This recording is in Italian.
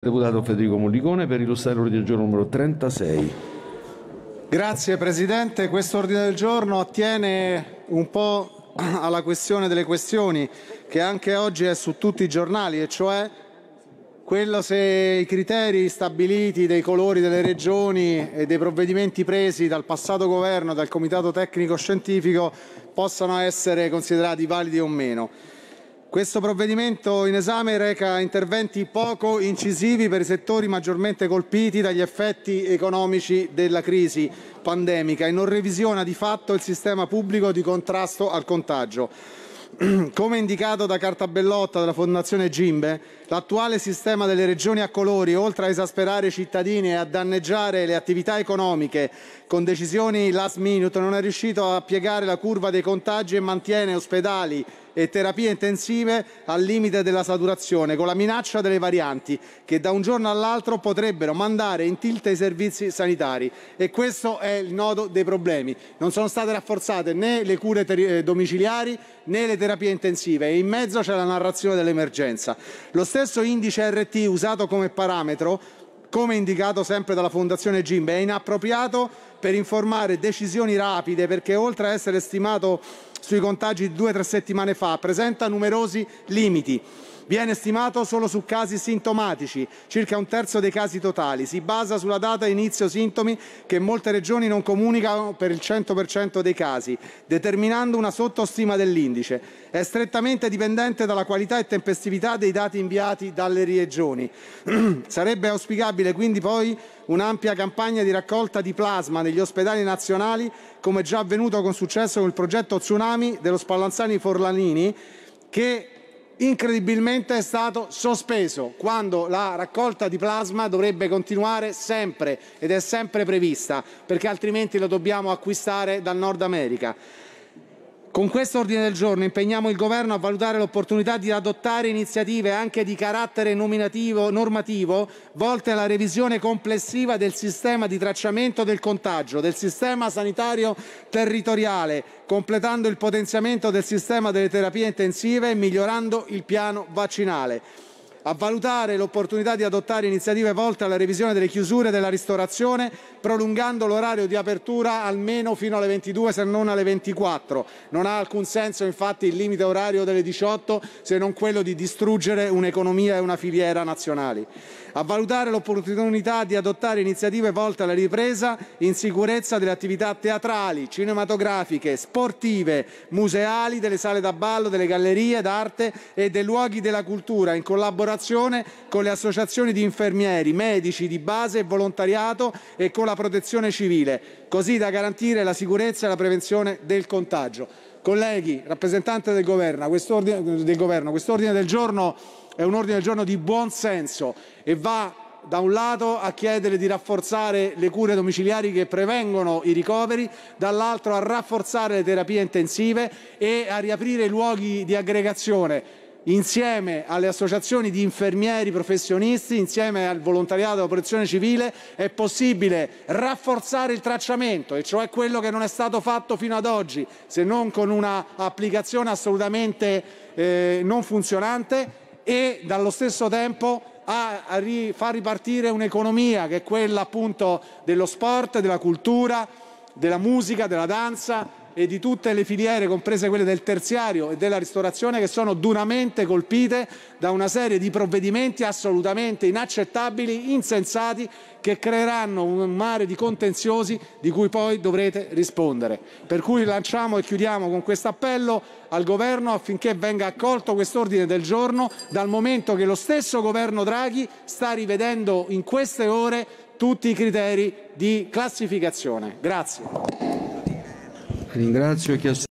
deputato Federico Mollicone per illustrare l'ordine del giorno numero 36. Grazie Presidente, questo ordine del giorno attiene un po' alla questione delle questioni che anche oggi è su tutti i giornali e cioè quello se i criteri stabiliti dei colori delle regioni e dei provvedimenti presi dal passato governo, dal Comitato Tecnico Scientifico, possano essere considerati validi o meno. Questo provvedimento in esame reca interventi poco incisivi per i settori maggiormente colpiti dagli effetti economici della crisi pandemica e non revisiona di fatto il sistema pubblico di contrasto al contagio. Come indicato da Carta Bellotta della Fondazione Gimbe, l'attuale sistema delle regioni a colori, oltre a esasperare i cittadini e a danneggiare le attività economiche con decisioni last minute, non è riuscito a piegare la curva dei contagi e mantiene ospedali, e terapie intensive al limite della saturazione, con la minaccia delle varianti che da un giorno all'altro potrebbero mandare in tilt i servizi sanitari. E questo è il nodo dei problemi. Non sono state rafforzate né le cure eh, domiciliari né le terapie intensive e in mezzo c'è la narrazione dell'emergenza. Lo stesso indice RT usato come parametro come indicato sempre dalla Fondazione Gimbe, è inappropriato per informare decisioni rapide perché oltre a essere stimato sui contagi due o tre settimane fa presenta numerosi limiti. Viene stimato solo su casi sintomatici, circa un terzo dei casi totali. Si basa sulla data inizio sintomi che molte regioni non comunicano per il 100% dei casi, determinando una sottostima dell'indice. È strettamente dipendente dalla qualità e tempestività dei dati inviati dalle regioni. Sarebbe auspicabile quindi poi un'ampia campagna di raccolta di plasma degli ospedali nazionali, come già avvenuto con successo con il progetto Tsunami dello Spallanzani Forlanini, che incredibilmente è stato sospeso quando la raccolta di plasma dovrebbe continuare sempre ed è sempre prevista perché altrimenti lo dobbiamo acquistare dal Nord America. Con questo ordine del giorno impegniamo il Governo a valutare l'opportunità di adottare iniziative anche di carattere nominativo, normativo volte alla revisione complessiva del sistema di tracciamento del contagio, del sistema sanitario territoriale, completando il potenziamento del sistema delle terapie intensive e migliorando il piano vaccinale a valutare l'opportunità di adottare iniziative volte alla revisione delle chiusure e della ristorazione, prolungando l'orario di apertura almeno fino alle 22 se non alle 24. Non ha alcun senso infatti il limite orario delle 18 se non quello di distruggere un'economia e una filiera nazionali. A valutare l'opportunità di adottare iniziative volte alla ripresa in sicurezza delle attività teatrali, cinematografiche, sportive, museali, delle sale da ballo, delle gallerie d'arte e dei luoghi della cultura in collaborazione collaborazione con le associazioni di infermieri, medici di base e volontariato e con la protezione civile, così da garantire la sicurezza e la prevenzione del contagio. Colleghi, rappresentante del governo, quest'ordine del, quest del giorno è un ordine del giorno di buon senso e va da un lato a chiedere di rafforzare le cure domiciliari che prevengono i ricoveri, dall'altro a rafforzare le terapie intensive e a riaprire i luoghi di aggregazione insieme alle associazioni di infermieri professionisti, insieme al volontariato della protezione civile, è possibile rafforzare il tracciamento, e cioè quello che non è stato fatto fino ad oggi, se non con un'applicazione assolutamente eh, non funzionante e dallo stesso tempo a, a ri, far ripartire un'economia che è quella appunto dello sport, della cultura, della musica, della danza, e di tutte le filiere, comprese quelle del terziario e della ristorazione, che sono duramente colpite da una serie di provvedimenti assolutamente inaccettabili, insensati, che creeranno un mare di contenziosi di cui poi dovrete rispondere. Per cui lanciamo e chiudiamo con questo appello al Governo affinché venga accolto quest'ordine del giorno, dal momento che lo stesso Governo Draghi sta rivedendo in queste ore tutti i criteri di classificazione. Grazie. Obrigado.